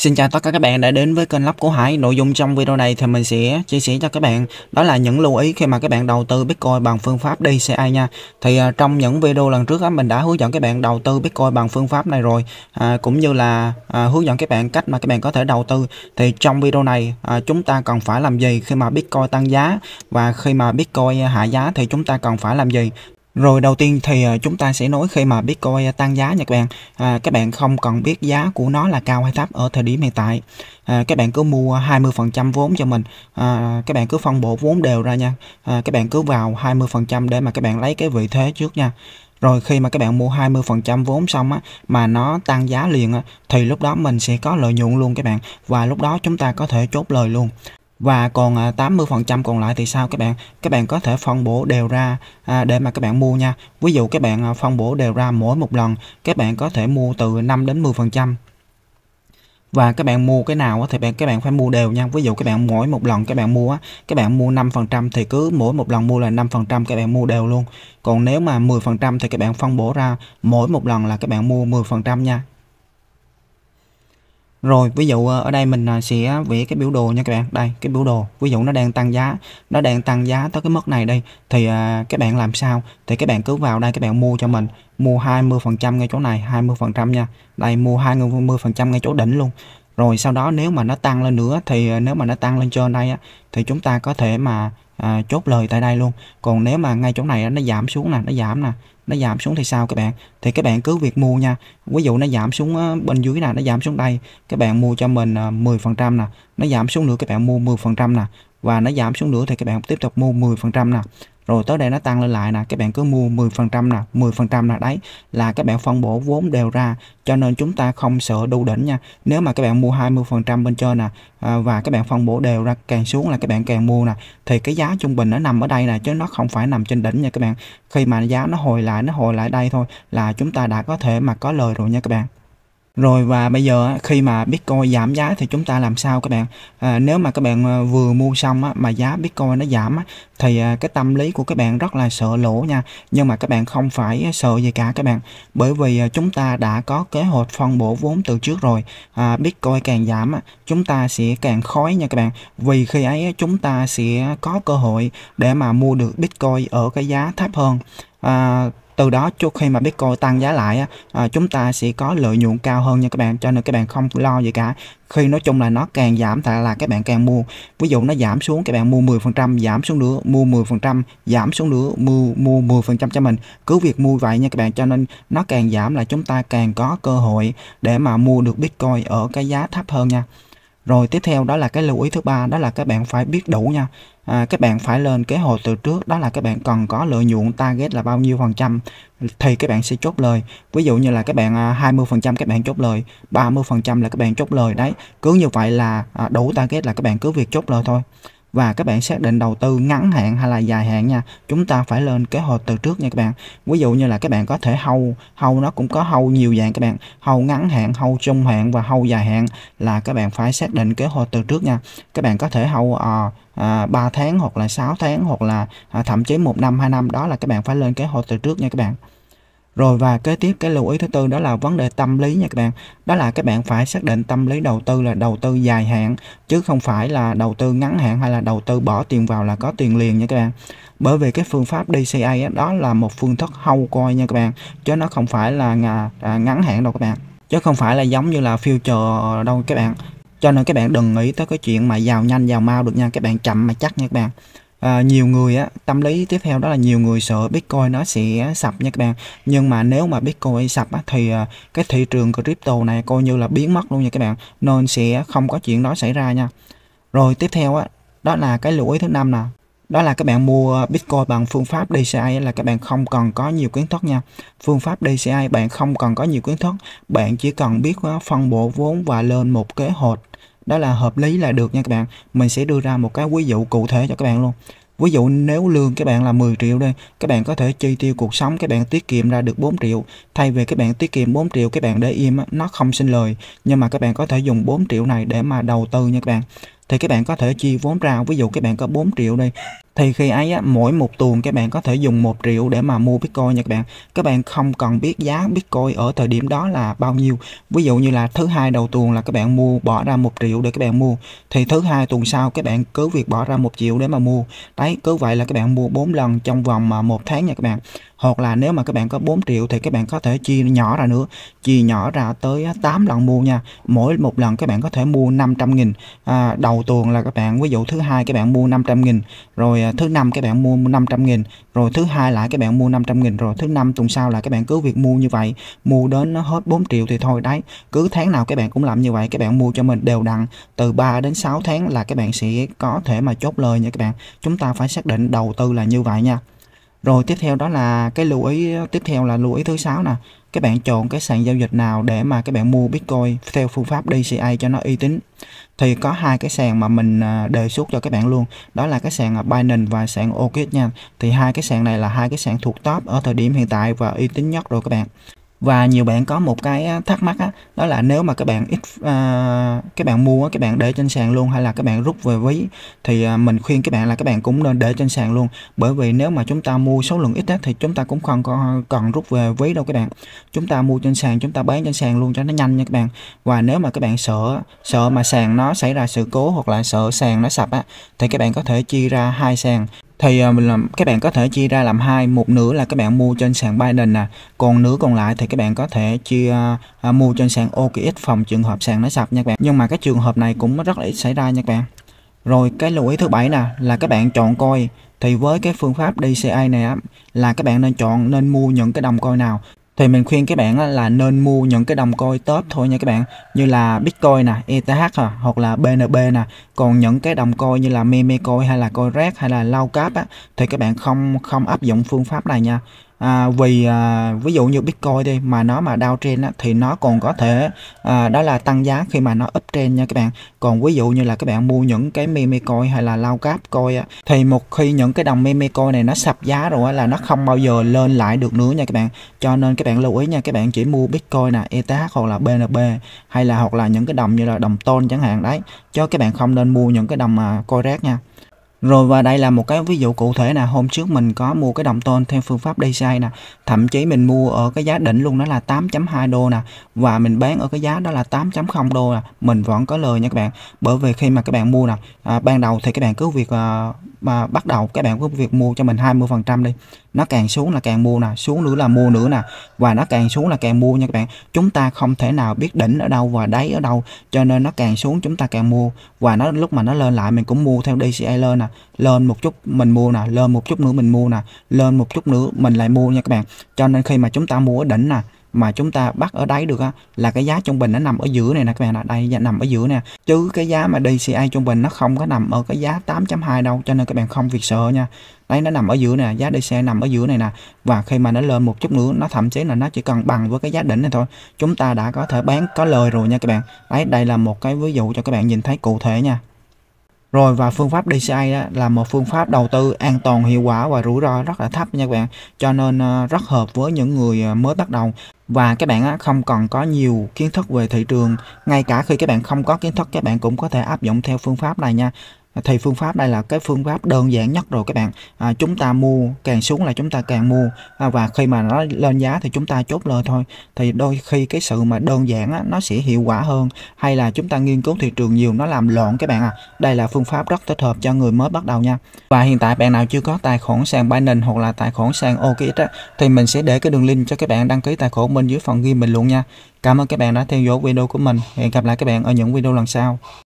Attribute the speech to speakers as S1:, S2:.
S1: Xin chào tất cả các bạn đã đến với kênh Lắp của Hải. Nội dung trong video này thì mình sẽ chia sẻ cho các bạn đó là những lưu ý khi mà các bạn đầu tư Bitcoin bằng phương pháp DCA nha. Thì à, trong những video lần trước á, mình đã hướng dẫn các bạn đầu tư Bitcoin bằng phương pháp này rồi à, cũng như là à, hướng dẫn các bạn cách mà các bạn có thể đầu tư. Thì trong video này à, chúng ta cần phải làm gì khi mà Bitcoin tăng giá và khi mà Bitcoin hạ giá thì chúng ta cần phải làm gì rồi đầu tiên thì à, chúng ta sẽ nói khi mà Bitcoin tăng giá nha các bạn à, Các bạn không cần biết giá của nó là cao hay thấp ở thời điểm hiện tại à, Các bạn cứ mua 20% vốn cho mình à, Các bạn cứ phân bổ vốn đều ra nha à, Các bạn cứ vào 20% để mà các bạn lấy cái vị thế trước nha rồi khi mà các bạn mua 20% vốn xong á mà nó tăng giá liền á thì lúc đó mình sẽ có lợi nhuận luôn các bạn và lúc đó chúng ta có thể chốt lời luôn và còn 80% còn lại thì sao các bạn các bạn có thể phân bổ đều ra để mà các bạn mua nha ví dụ các bạn phân bổ đều ra mỗi một lần các bạn có thể mua từ 5 đến 10% và các bạn mua cái nào thì bạn các bạn phải mua đều nha ví dụ các bạn mỗi một lần các bạn mua các bạn mua 5% thì cứ mỗi một lần mua là 5% các bạn mua đều luôn còn nếu mà 10% thì các bạn phân bổ ra mỗi một lần là các bạn mua 10% nha rồi ví dụ ờ, ở đây mình ờ, sẽ vẽ cái biểu đồ nha các bạn. Đây cái biểu đồ. Ví dụ nó đang tăng giá, nó đang tăng giá tới cái mức này đây thì à, các bạn làm sao? Thì các bạn cứ vào đây các bạn mua cho mình mua 20% ngay chỗ này, 20% nha. Đây mua 20% ngay chỗ đỉnh luôn. Rồi sau đó nếu mà nó tăng lên nữa thì nếu mà nó tăng lên trên đây á thì chúng ta có thể mà à, chốt lời tại đây luôn còn nếu mà ngay chỗ này nó giảm xuống nè nó giảm nè nó giảm xuống thì sao các bạn thì các bạn cứ việc mua nha ví dụ nó giảm xuống ờ, bên dưới nè nó giảm xuống đây các bạn mua cho mình 10 ờ, phần trăm nè nó giảm xuống nữa các bạn mua 10 phần trăm nè và nó giảm xuống nữa thì các bạn tiếp tục mua 10 phần trăm nè rồi tới đây nó tăng lên lại nè các bạn cứ mua 10% nè 10% nè đấy là các bạn phân bổ vốn đều ra cho nên chúng ta không sợ đu đỉnh nha nếu mà các bạn mua 20% bên trên nè à, và các bạn phân bổ đều ra càng xuống là các bạn càng mua nè thì cái giá trung bình nó nằm ở đây nè chứ nó không phải nằm trên đỉnh nha các bạn khi mà giá nó hồi lại nó hồi lại đây thôi là chúng ta đã có thể mà có lời rồi nha các bạn rồi và bây giờ khi mà Bitcoin giảm giá thì chúng ta làm sao các bạn? À, nếu mà các bạn à, vừa mua xong mà giá Bitcoin nó giảm thì à, cái tâm lý của các bạn rất là sợ lỗ nha. Nhưng mà các bạn không phải sợ gì cả các bạn. Bởi vì à, chúng ta đã có kế hoạch phân bổ vốn từ trước rồi. À, Bitcoin càng giảm chúng ta sẽ càng khói nha các bạn. Vì khi ấy chúng ta sẽ có cơ hội để mà mua được Bitcoin ở cái giá thấp hơn. À, từ đó trước khi mà Bitcoin tăng giá lại à, chúng ta sẽ có lợi nhuận cao hơn nha các bạn cho nên các bạn không lo gì cả khi nói chung là nó càng giảm thì là các bạn càng mua ví dụ nó giảm xuống các bạn mua 10% giảm xuống nữa mua 10% giảm xuống nữa mua mua 10% cho mình cứ việc mua vậy nha các bạn cho nên nó càng giảm là chúng ta càng có cơ hội để mà mua được Bitcoin ở cái giá thấp hơn nha rồi tiếp theo đó là cái lưu ý thứ ba đó là các bạn phải biết đủ nha à, các bạn phải lên kế hoạch từ trước đó là các bạn cần có lợi nhuận target là bao nhiêu phần trăm thì các bạn sẽ chốt lời ví dụ như là các bạn à, 20 phần trăm các bạn chốt lời 30 phần trăm là các bạn chốt lời đấy cứ như vậy là à, đủ target là các bạn cứ việc chốt lời thôi và các bạn xác định đầu tư ngắn hạn hay là dài hạn nha chúng ta phải lên kế hoạch từ trước nha các bạn ví dụ như là các bạn có thể hâu hâu nó cũng có hâu nhiều dạng các bạn hâu ngắn hạn hâu trung hạn và hâu dài hạn là các bạn phải xác định kế hoạch từ trước nha các bạn có thể hâu à, à, 3 tháng hoặc là 6 tháng hoặc là à, thậm chí một năm hai năm đó là các bạn phải lên kế hoạch từ trước nha các bạn rồi và kế tiếp cái lưu ý thứ tư đó là vấn đề tâm lý nha các bạn. Đó là các bạn phải xác định tâm lý đầu tư là đầu tư dài hạn chứ không phải là đầu tư ngắn hạn hay là đầu tư bỏ tiền vào là có tiền liền nha các bạn. Bởi vì cái phương pháp DCA đó là một phương thức hâu coi nha các bạn, chứ nó không phải là à, ngắn hạn đâu các bạn. Chứ không phải là giống như là future đâu các bạn. Cho nên các bạn đừng nghĩ tới cái chuyện mà giàu nhanh giàu mau được nha, các bạn chậm mà chắc nha các bạn à, nhiều người á tâm lý tiếp theo đó là nhiều người sợ bitcoin nó sẽ sập nha các bạn nhưng mà nếu mà bitcoin sập á, thì à, cái thị trường crypto này coi như là biến mất luôn nha các bạn nên sẽ không có chuyện đó xảy ra nha rồi tiếp theo á đó là cái lưu ý thứ năm nè đó là các bạn mua Bitcoin bằng phương pháp DCI là các bạn không cần có nhiều kiến thức nha. Phương pháp DCI bạn không cần có nhiều kiến thức, bạn chỉ cần biết à, phân bổ vốn và lên một kế hoạch đó là hợp lý là được nha các bạn mình sẽ đưa ra một cái ví dụ cụ thể cho các bạn luôn Ví dụ nếu lương các bạn là 10 triệu đây, các bạn có thể chi tiêu cuộc sống các bạn tiết kiệm ra được 4 triệu. Thay vì các bạn tiết kiệm 4 triệu các bạn để im nó không sinh lời, nhưng mà các bạn có thể dùng 4 triệu này để mà đầu tư nha các bạn thì các bạn có thể chi vốn ra, ví dụ các bạn có 4 triệu đây thì khi ấy á, mỗi một tuần các bạn có thể dùng 1 triệu để mà mua Bitcoin nha các bạn các bạn không cần biết giá Bitcoin ở thời điểm đó là bao nhiêu ví dụ như là thứ hai đầu tuần là các bạn mua bỏ ra 1 triệu để các bạn mua thì thứ hai tuần sau các bạn cứ việc bỏ ra 1 triệu để mà mua đấy cứ vậy là các bạn mua 4 lần trong vòng mà một tháng nha các bạn hoặc là nếu mà các bạn có 4 triệu thì các bạn có thể chia nhỏ ra nữa chia nhỏ ra tới 8 lần mua nha mỗi một lần các bạn có thể mua 500 nghìn à, đầu tuần là các bạn ví dụ thứ hai các bạn mua 500 nghìn rồi thứ năm các bạn mua 500 nghìn rồi thứ hai lại các bạn mua 500 nghìn rồi thứ năm tuần sau là các bạn cứ việc mua như vậy mua đến nó hết 4 triệu thì thôi đấy cứ tháng nào các bạn cũng làm như vậy các bạn mua cho mình đều đặn từ 3 đến 6 tháng là các bạn sẽ có thể mà chốt lời nha các bạn chúng ta phải xác định đầu tư là như vậy nha rồi tiếp theo đó là cái lưu ý tiếp theo là lưu ý thứ sáu nè các bạn chọn cái sàn giao dịch nào để mà các bạn mua Bitcoin theo phương pháp DCA cho nó uy tín thì có hai cái sàn mà mình à, đề xuất cho các bạn luôn đó là cái sàn à, Binance và sàn OKX nha thì hai cái sàn này là hai cái sàn thuộc top ở thời điểm hiện tại và uy tín nhất rồi các bạn và nhiều bạn có một cái thắc mắc á, đó là nếu mà các bạn ít à, các bạn mua các bạn để trên sàn luôn hay là các bạn rút về ví thì à, mình khuyên các bạn là các bạn cũng nên để trên sàn luôn bởi vì nếu mà chúng ta mua số lượng ít á, thì chúng ta cũng không còn, còn rút về ví đâu các bạn chúng ta mua trên sàn chúng ta bán trên sàn luôn cho nó nhanh nha các bạn và nếu mà các bạn sợ sợ mà sàn nó xảy ra sự cố hoặc là sợ sàn nó sập á thì các bạn có thể chia ra hai sàn thì à, làm các bạn có thể chia ra làm hai một nửa là các bạn mua trên sàn Biden nè còn nửa còn lại thì các bạn có thể chia à, mua trên sàn OKX phòng trường hợp sàn nó sập nha các bạn nhưng mà cái trường hợp này cũng rất là ít xảy ra nha các bạn rồi cái lưu ý thứ bảy nè là các bạn chọn coi thì với cái phương pháp DCA này á, là các bạn nên chọn nên mua những cái đồng coi nào thì mình khuyên các bạn là nên mua những cái đồng coin top thôi nha các bạn như là Bitcoin nè, ETH à, hoặc là BNB nè còn những cái đồng coin như là meme coin hay là coin rác hay là low cáp á, thì các bạn không không áp dụng phương pháp này nha à, vì à, ví dụ như Bitcoin đi mà nó mà đau trên thì nó còn có thể à, đó là tăng giá khi mà nó up trên nha các bạn còn ví dụ như là các bạn mua những cái meme coin hay là lao cap coin á, thì một khi những cái đồng meme coin này nó sập giá rồi á, là nó không bao giờ lên lại được nữa nha các bạn cho nên các bạn lưu ý nha các bạn chỉ mua Bitcoin nè ETH hoặc là BNB hay là hoặc là những cái đồng như là đồng tôn chẳng hạn đấy cho các bạn không nên mua những cái đồng mà coin rác nha rồi và đây là một cái ví dụ cụ thể là hôm trước mình có mua cái đồng tôn theo phương pháp DCA nè, thậm chí mình mua ở cái giá đỉnh luôn đó là 8.2 đô nè và mình bán ở cái giá đó là 8.0 đô nè, mình vẫn có lời nha các bạn. Bởi vì khi mà các bạn mua nè, à, ban đầu thì các bạn cứ việc à, mà bắt đầu các bạn có việc mua cho mình 20% đi nó càng xuống là càng mua nè xuống nữa là mua nữa nè và nó càng xuống là càng mua nha các bạn chúng ta không thể nào biết đỉnh ở đâu và đáy ở đâu cho nên nó càng xuống chúng ta càng mua và nó lúc mà nó lên lại mình cũng mua theo DCA lên nè lên một chút mình mua nè lên một chút nữa mình mua nè lên một chút nữa mình lại mua nha các bạn cho nên khi mà chúng ta mua ở đỉnh nè mà chúng ta bắt ở đáy được á, là cái giá trung bình nó nằm ở giữa này nè các bạn ạ đây nằm ở giữa nè chứ cái giá mà DCA trung bình nó không có nằm ở cái giá 8.2 đâu cho nên các bạn không việc sợ nha đấy nó nằm ở giữa nè giá DCA nằm ở giữa này nè và khi mà nó lên một chút nữa nó thậm chí là nó chỉ cần bằng với cái giá đỉnh này thôi chúng ta đã có thể bán có lời rồi nha các bạn đấy đây là một cái ví dụ cho các bạn nhìn thấy cụ thể nha rồi và phương pháp DCA đó là một phương pháp đầu tư an toàn hiệu quả và rủi ro rất là thấp nha các bạn cho nên ờ, rất hợp với những người ờ, mới bắt đầu và các bạn không còn có nhiều kiến thức về thị trường ngay cả khi các bạn không có kiến thức các bạn cũng có thể áp dụng theo phương pháp này nha thì phương pháp đây là cái phương pháp đơn giản nhất rồi các bạn à, chúng ta mua càng xuống là chúng ta càng mua à, và khi mà nó lên giá thì chúng ta chốt lời thôi thì đôi khi cái sự mà đơn giản á, nó sẽ hiệu quả hơn hay là chúng ta nghiên cứu thị trường nhiều nó làm loạn các bạn à đây là phương pháp rất thích hợp cho người mới bắt đầu nha và hiện tại bạn nào chưa có tài khoản sàn Binance hoặc là tài khoản sàn OKX á, thì mình sẽ để cái đường link cho các bạn đăng ký tài khoản bên dưới phần ghi mình luôn nha Cảm ơn các bạn đã theo dõi video của mình. Hẹn gặp lại các bạn ở những video lần sau.